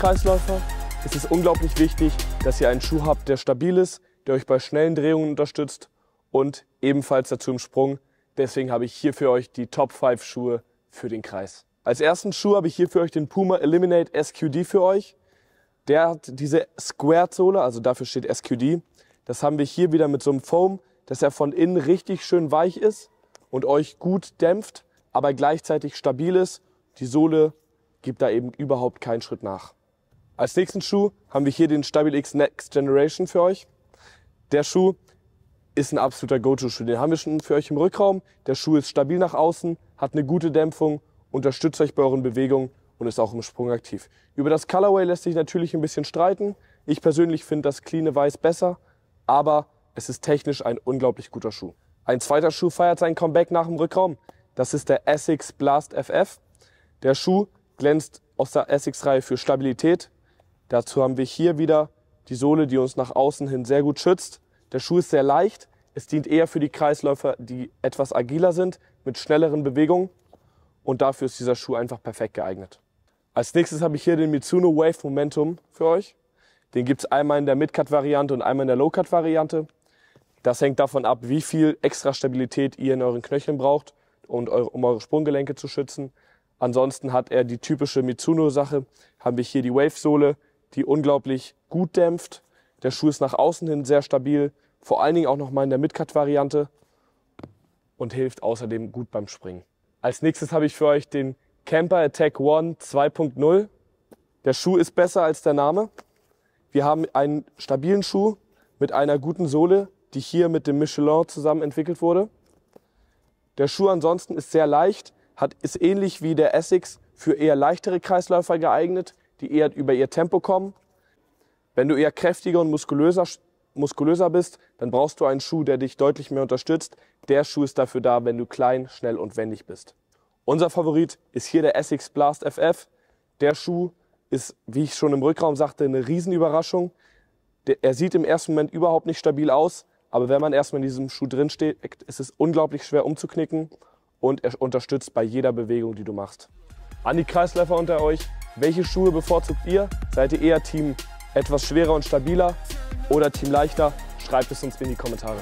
Kraftkreisläufer ist es unglaublich wichtig, dass ihr einen Schuh habt, der stabil ist, der euch bei schnellen Drehungen unterstützt und ebenfalls dazu im Sprung. Deswegen habe ich hier für euch die Top 5 Schuhe für den Kreis. Als ersten Schuh habe ich hier für euch den Puma Eliminate SQD für euch. Der hat diese Squared-Sohle, also dafür steht SQD. Das haben wir hier wieder mit so einem Foam, dass er von innen richtig schön weich ist und euch gut dämpft, aber gleichzeitig stabil ist. Die Sohle gibt da eben überhaupt keinen Schritt nach. Als nächsten Schuh haben wir hier den Stabil X Next Generation für euch. Der Schuh ist ein absoluter Go-To-Schuh. Den haben wir schon für euch im Rückraum. Der Schuh ist stabil nach außen, hat eine gute Dämpfung, unterstützt euch bei euren Bewegungen und ist auch im Sprung aktiv. Über das Colorway lässt sich natürlich ein bisschen streiten. Ich persönlich finde das clean Weiß besser, aber es ist technisch ein unglaublich guter Schuh. Ein zweiter Schuh feiert sein Comeback nach dem Rückraum. Das ist der Essex Blast FF. Der Schuh glänzt aus der Essex-Reihe für Stabilität, Dazu haben wir hier wieder die Sohle, die uns nach außen hin sehr gut schützt. Der Schuh ist sehr leicht. Es dient eher für die Kreisläufer, die etwas agiler sind, mit schnelleren Bewegungen. Und dafür ist dieser Schuh einfach perfekt geeignet. Als nächstes habe ich hier den Mitsuno Wave Momentum für euch. Den gibt es einmal in der Mid-Cut-Variante und einmal in der Low-Cut-Variante. Das hängt davon ab, wie viel extra Stabilität ihr in euren Knöcheln braucht, um eure Sprunggelenke zu schützen. Ansonsten hat er die typische mitsuno sache Haben wir hier die Wave-Sohle, die unglaublich gut dämpft. Der Schuh ist nach außen hin sehr stabil, vor allen Dingen auch nochmal in der Midcut-Variante und hilft außerdem gut beim Springen. Als nächstes habe ich für euch den Camper Attack One 2.0. Der Schuh ist besser als der Name. Wir haben einen stabilen Schuh mit einer guten Sohle, die hier mit dem Michelin zusammen entwickelt wurde. Der Schuh ansonsten ist sehr leicht, hat, ist ähnlich wie der Essex für eher leichtere Kreisläufer geeignet, die eher über ihr Tempo kommen. Wenn du eher kräftiger und muskulöser, muskulöser bist, dann brauchst du einen Schuh, der dich deutlich mehr unterstützt. Der Schuh ist dafür da, wenn du klein, schnell und wendig bist. Unser Favorit ist hier der Essex Blast FF. Der Schuh ist, wie ich schon im Rückraum sagte, eine Riesenüberraschung. Er sieht im ersten Moment überhaupt nicht stabil aus, aber wenn man erstmal in diesem Schuh drin ist es unglaublich schwer umzuknicken und er unterstützt bei jeder Bewegung, die du machst. An die Kreisläufer unter euch, welche Schuhe bevorzugt ihr? Seid ihr eher Team etwas schwerer und stabiler oder Team leichter? Schreibt es uns in die Kommentare.